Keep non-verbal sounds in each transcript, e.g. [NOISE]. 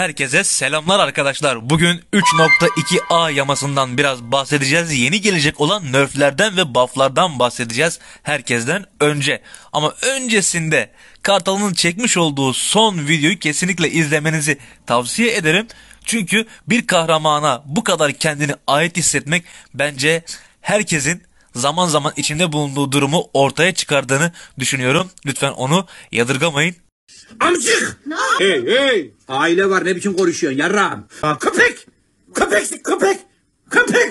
herkese selamlar arkadaşlar. Bugün 3.2A yamasından biraz bahsedeceğiz. Yeni gelecek olan nerflerden ve bufflardan bahsedeceğiz herkesten önce. Ama öncesinde Kartal'ın çekmiş olduğu son videoyu kesinlikle izlemenizi tavsiye ederim. Çünkü bir kahramana bu kadar kendini ait hissetmek bence herkesin zaman zaman içinde bulunduğu durumu ortaya çıkardığını düşünüyorum. Lütfen onu yadırgamayın. Amcık! Hey hey! Aile var ne biçim konuşuyorsun yarrağım? Ha, köpek! Köpeksin köpek! Köpek!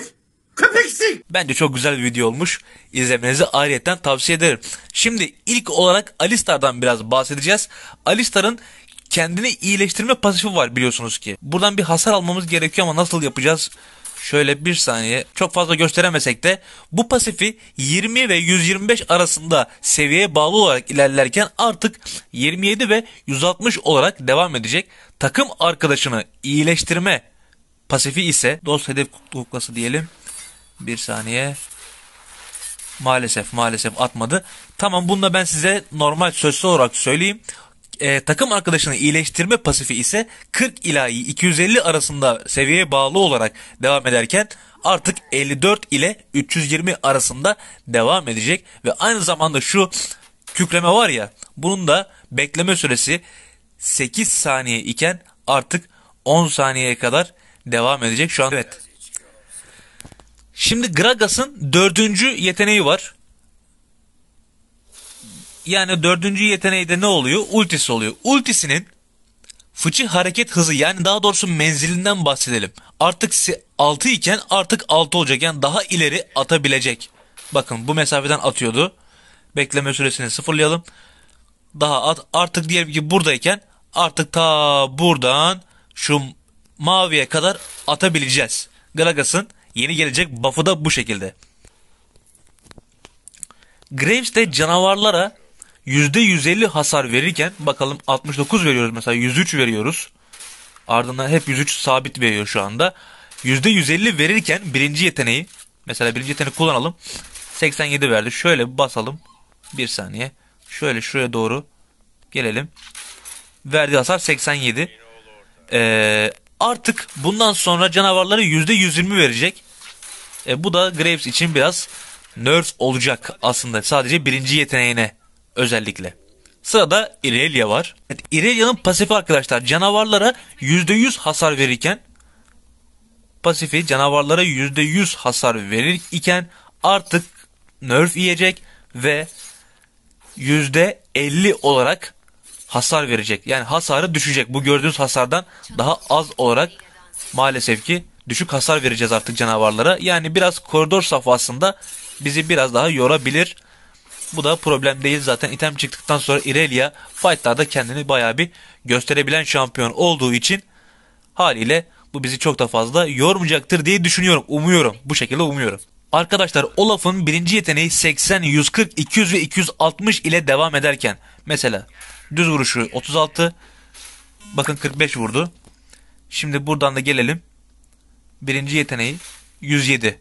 Köpeksin! Bence çok güzel bir video olmuş. İzlemenizi ayrıyeten tavsiye ederim. Şimdi ilk olarak Alistar'dan biraz bahsedeceğiz. Alistar'ın kendini iyileştirme pasifi var biliyorsunuz ki. Buradan bir hasar almamız gerekiyor ama nasıl yapacağız? şöyle bir saniye çok fazla gösteremesek de bu pasifi 20 ve 125 arasında seviyeye bağlı olarak ilerlerken artık 27 ve 160 olarak devam edecek. Takım arkadaşını iyileştirme pasifi ise dost hedef kuklası diyelim. Bir saniye. Maalesef maalesef atmadı. Tamam bunu da ben size normal sözlü olarak söyleyeyim e, takım arkadaşını iyileştirme pasifi ise 40 ila 250 arasında seviyeye bağlı olarak devam ederken artık 54 ile 320 arasında devam edecek ve aynı zamanda şu kükreme var ya bunun da bekleme süresi 8 saniye iken artık 10 saniyeye kadar devam edecek şu an. Evet. Şimdi Gragas'ın dördüncü yeteneği var yani dördüncü yeteneği de ne oluyor? Ultisi oluyor. Ultisinin fıçı hareket hızı yani daha doğrusu menzilinden bahsedelim. Artık 6 iken artık 6 olacak yani daha ileri atabilecek. Bakın bu mesafeden atıyordu. Bekleme süresini sıfırlayalım. Daha at artık diyelim ki buradayken artık ta buradan şu maviye kadar atabileceğiz. Gragas'ın yeni gelecek buff'ı da bu şekilde. Graves de canavarlara %150 hasar verirken bakalım 69 veriyoruz mesela 103 veriyoruz. Ardından hep 103 sabit veriyor şu anda. %150 verirken birinci yeteneği mesela birinci yeteneği kullanalım. 87 verdi. Şöyle basalım. Bir saniye. Şöyle şuraya doğru gelelim. Verdiği hasar 87. Ee, artık bundan sonra canavarları %120 verecek. E, bu da Graves için biraz nerf olacak aslında sadece birinci yeteneğine özellikle. Sırada İrelia var. Evet, İrelia'nın pasifi arkadaşlar canavarlara %100 hasar verirken pasifi canavarlara %100 hasar verir iken artık nerf yiyecek ve %50 olarak hasar verecek. Yani hasarı düşecek. Bu gördüğünüz hasardan daha az olarak maalesef ki düşük hasar vereceğiz artık canavarlara. Yani biraz koridor safhasında bizi biraz daha yorabilir. Bu da problem değil zaten item çıktıktan sonra Irelia fightlarda kendini baya bir gösterebilen şampiyon olduğu için haliyle bu bizi çok da fazla yormayacaktır diye düşünüyorum. Umuyorum. Bu şekilde umuyorum. Arkadaşlar Olaf'ın birinci yeteneği 80, 140, 200 ve 260 ile devam ederken mesela düz vuruşu 36 bakın 45 vurdu. Şimdi buradan da gelelim. Birinci yeteneği 107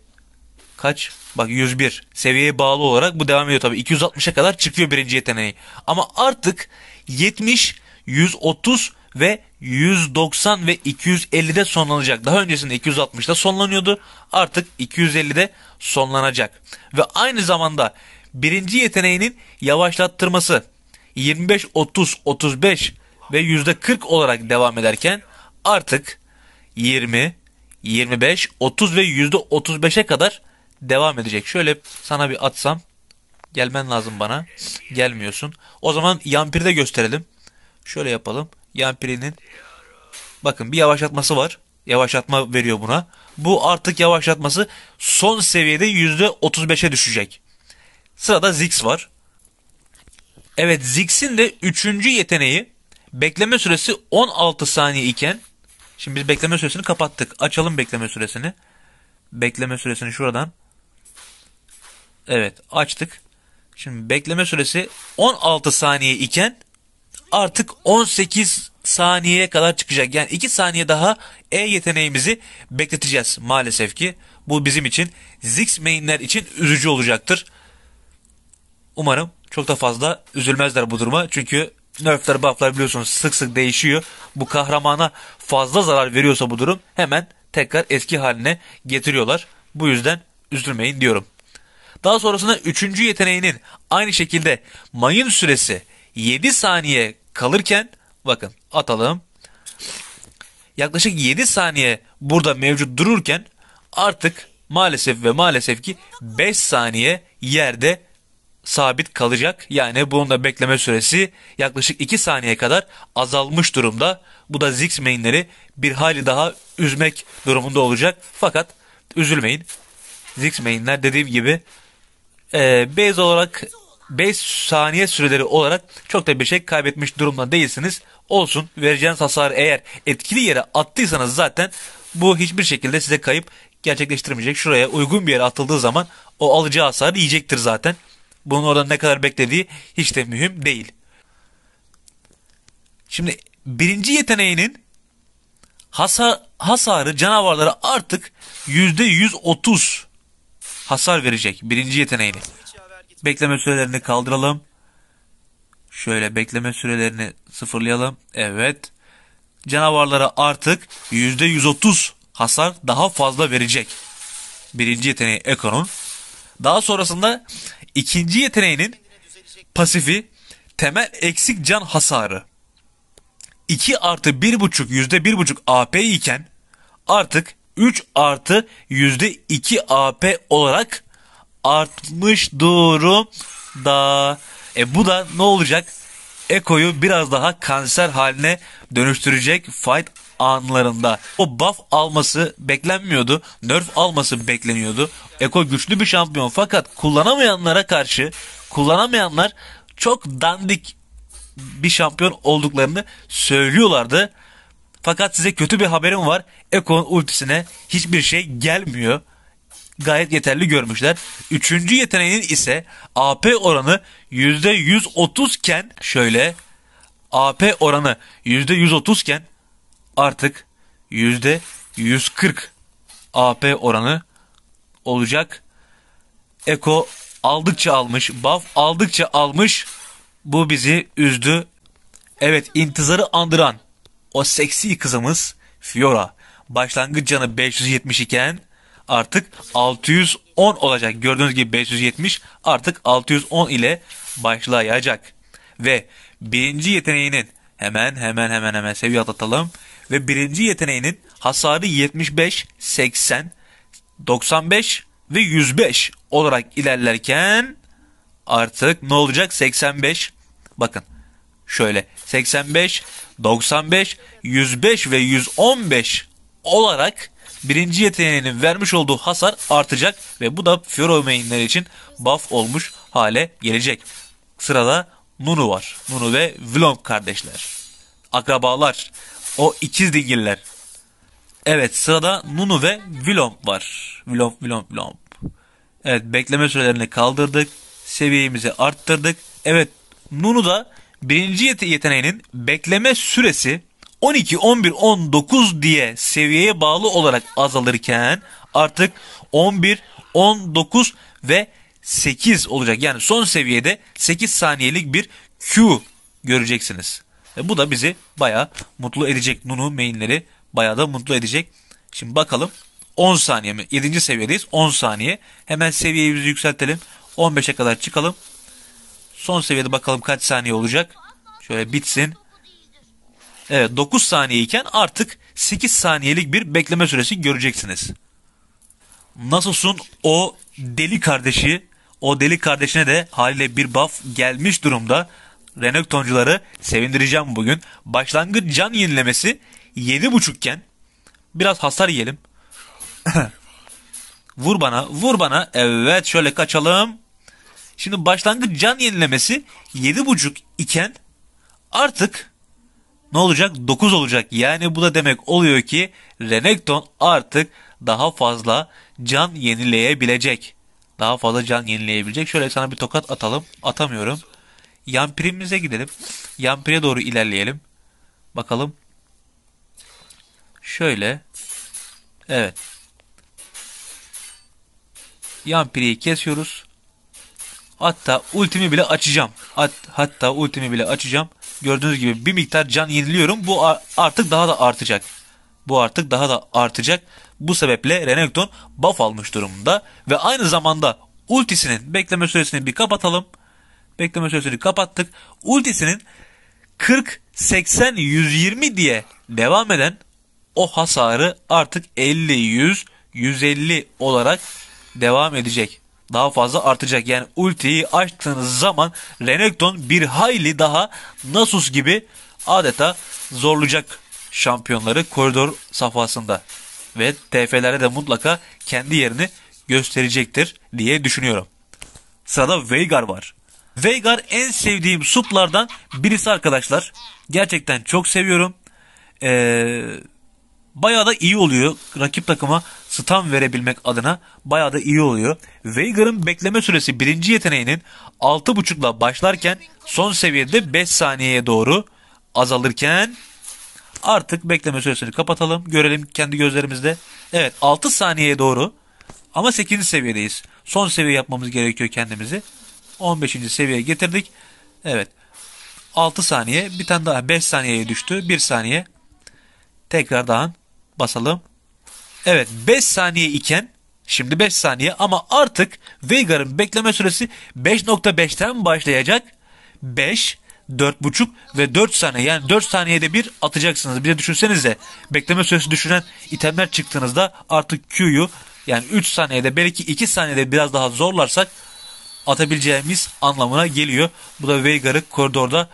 kaç? Bak 101. Seviyeye bağlı olarak bu devam ediyor tabii. 260'a kadar çıkıyor birinci yeteneği. Ama artık 70, 130 ve 190 ve 250'de sonlanacak. Daha öncesinde 260'da sonlanıyordu. Artık 250'de sonlanacak. Ve aynı zamanda birinci yeteneğinin yavaşlattırması 25, 30, 35 ve yüzde %40 olarak devam ederken artık 20, 25, 30 ve yüzde %35'e kadar devam edecek. Şöyle sana bir atsam gelmen lazım bana. Gelmiyorsun. O zaman de gösterelim. Şöyle yapalım. Yampir'inin bakın bir yavaşlatması var. Yavaşlatma veriyor buna. Bu artık yavaşlatması son seviyede %35'e düşecek. Sırada Zix var. Evet Zix'in de 3. yeteneği bekleme süresi 16 saniye iken şimdi biz bekleme süresini kapattık. Açalım bekleme süresini. Bekleme süresini şuradan Evet açtık. Şimdi bekleme süresi 16 saniye iken artık 18 saniyeye kadar çıkacak. Yani 2 saniye daha E yeteneğimizi bekleteceğiz maalesef ki. Bu bizim için Zix mainler için üzücü olacaktır. Umarım çok da fazla üzülmezler bu duruma. Çünkü nerfler bufflar biliyorsunuz sık sık değişiyor. Bu kahramana fazla zarar veriyorsa bu durum hemen tekrar eski haline getiriyorlar. Bu yüzden üzülmeyin diyorum. Daha sonrasında üçüncü yeteneğinin aynı şekilde mayın süresi 7 saniye kalırken bakın atalım. Yaklaşık 7 saniye burada mevcut dururken artık maalesef ve maalesef ki 5 saniye yerde sabit kalacak. Yani bunun da bekleme süresi yaklaşık 2 saniye kadar azalmış durumda. Bu da Zix mainleri bir hali daha üzmek durumunda olacak. Fakat üzülmeyin. Zix mainler dediğim gibi e, ee, base olarak 5 saniye süreleri olarak çok da bir şey kaybetmiş durumda değilsiniz. Olsun vereceğiniz hasar eğer etkili yere attıysanız zaten bu hiçbir şekilde size kayıp gerçekleştirmeyecek. Şuraya uygun bir yere atıldığı zaman o alacağı hasarı yiyecektir zaten. Bunun oradan ne kadar beklediği hiç de mühim değil. Şimdi birinci yeteneğinin hasar, hasarı canavarlara artık %130 hasar verecek. Birinci yeteneğiyle. Bekleme sürelerini kaldıralım. Şöyle bekleme sürelerini sıfırlayalım. Evet. Canavarlara artık %130 hasar daha fazla verecek. Birinci yeteneği Eko'nun. Daha sonrasında ikinci yeteneğinin pasifi temel eksik can hasarı. 2 artı 1.5 %1.5 AP iken artık 3 artı yüzde %2 AP olarak artmış durumda. E bu da ne olacak? Eko'yu biraz daha kanser haline dönüştürecek fight anlarında. O buff alması beklenmiyordu. Nerf alması bekleniyordu. Eko güçlü bir şampiyon fakat kullanamayanlara karşı kullanamayanlar çok dandik bir şampiyon olduklarını söylüyorlardı. Fakat size kötü bir haberim var. Ekon ultisine hiçbir şey gelmiyor. Gayet yeterli görmüşler. Üçüncü yeteneğinin ise AP oranı %130 iken şöyle AP oranı %130 iken artık %140 AP oranı olacak. Eko aldıkça almış, buff aldıkça almış. Bu bizi üzdü. Evet, intizarı andıran o seksi kızımız Fiora başlangıç canı 570 iken artık 610 olacak. Gördüğünüz gibi 570 artık 610 ile başlayacak. Ve birinci yeteneğinin hemen hemen hemen hemen seviye atlatalım. Ve birinci yeteneğinin hasarı 75, 80, 95 ve 105 olarak ilerlerken artık ne olacak? 85. Bakın şöyle 85, 95, 105 ve 115 olarak birinci yeteneğinin vermiş olduğu hasar artacak ve bu da Fiora mainler için buff olmuş hale gelecek. Sırada Nunu var. Nunu ve Vlomp kardeşler. Akrabalar. O ikiz dingiller. Evet sırada Nunu ve Vlomp var. Vlomp Vlomp Vlomp. Evet bekleme sürelerini kaldırdık. Seviyemizi arttırdık. Evet Nunu da birinci yeteneğinin bekleme süresi 12, 11, 19 diye seviyeye bağlı olarak azalırken artık 11, 19 ve 8 olacak. Yani son seviyede 8 saniyelik bir Q göreceksiniz. ve bu da bizi baya mutlu edecek. Nunu mainleri baya da mutlu edecek. Şimdi bakalım 10 saniye mi? 7. seviyedeyiz 10 saniye. Hemen seviyemizi yükseltelim. 15'e kadar çıkalım. Son seviyede bakalım kaç saniye olacak. Şöyle bitsin. Evet 9 saniye iken artık 8 saniyelik bir bekleme süresi göreceksiniz. Nasus'un o deli kardeşi, o deli kardeşine de haliyle bir buff gelmiş durumda. Renektoncuları sevindireceğim bugün. Başlangıç can yenilemesi 7.5 iken biraz hasar yiyelim. [LAUGHS] vur bana, vur bana. Evet şöyle kaçalım. Şimdi başlangıç can yenilemesi 7,5 iken artık ne olacak? 9 olacak. Yani bu da demek oluyor ki Renekton artık daha fazla can yenileyebilecek. Daha fazla can yenileyebilecek. Şöyle sana bir tokat atalım. Atamıyorum. Yampirimize gidelim. Yampire doğru ilerleyelim. Bakalım. Şöyle. Evet. Yampiriyi kesiyoruz. Hatta ultimi bile açacağım. Hat, hatta ultimi bile açacağım. Gördüğünüz gibi bir miktar can yeniliyorum. Bu artık daha da artacak. Bu artık daha da artacak. Bu sebeple Renekton buff almış durumda. Ve aynı zamanda ultisinin bekleme süresini bir kapatalım. Bekleme süresini kapattık. Ultisinin 40, 80, 120 diye devam eden o hasarı artık 50, 100, 150 olarak devam edecek daha fazla artacak. Yani ultiyi açtığınız zaman Renekton bir hayli daha Nasus gibi adeta zorlayacak şampiyonları koridor safhasında. Ve TF'lere de mutlaka kendi yerini gösterecektir diye düşünüyorum. Sırada Veigar var. Veigar en sevdiğim suplardan birisi arkadaşlar. Gerçekten çok seviyorum. Eee bayağı da iyi oluyor. Rakip takıma stam verebilmek adına bayağı da iyi oluyor. Veigar'ın bekleme süresi birinci yeteneğinin 6.5'la başlarken son seviyede 5 saniyeye doğru azalırken artık bekleme süresini kapatalım. Görelim kendi gözlerimizde. Evet 6 saniyeye doğru ama 8. seviyedeyiz. Son seviye yapmamız gerekiyor kendimizi. 15. seviyeye getirdik. Evet 6 saniye bir tane daha 5 saniyeye düştü. 1 saniye tekrardan basalım. Evet 5 saniye iken şimdi 5 saniye ama artık Veigar'ın bekleme süresi 5.5'ten başlayacak. 5, 4.5 ve 4 saniye yani 4 saniyede bir atacaksınız. Bir de düşünsenize bekleme süresi düşünen itemler çıktığınızda artık Q'yu yani 3 saniyede belki 2 saniyede biraz daha zorlarsak atabileceğimiz anlamına geliyor. Bu da Veigar'ı koridorda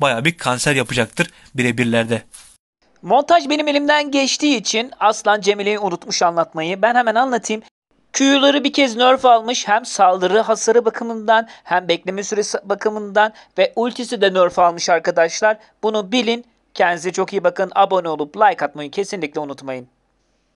baya bir kanser yapacaktır birebirlerde. Montaj benim elimden geçtiği için aslan Cemile'yi unutmuş anlatmayı. Ben hemen anlatayım. Q'ları bir kez nerf almış hem saldırı hasarı bakımından hem bekleme süresi bakımından ve ultisi de nerf almış arkadaşlar. Bunu bilin. Kendinize çok iyi bakın. Abone olup like atmayı kesinlikle unutmayın.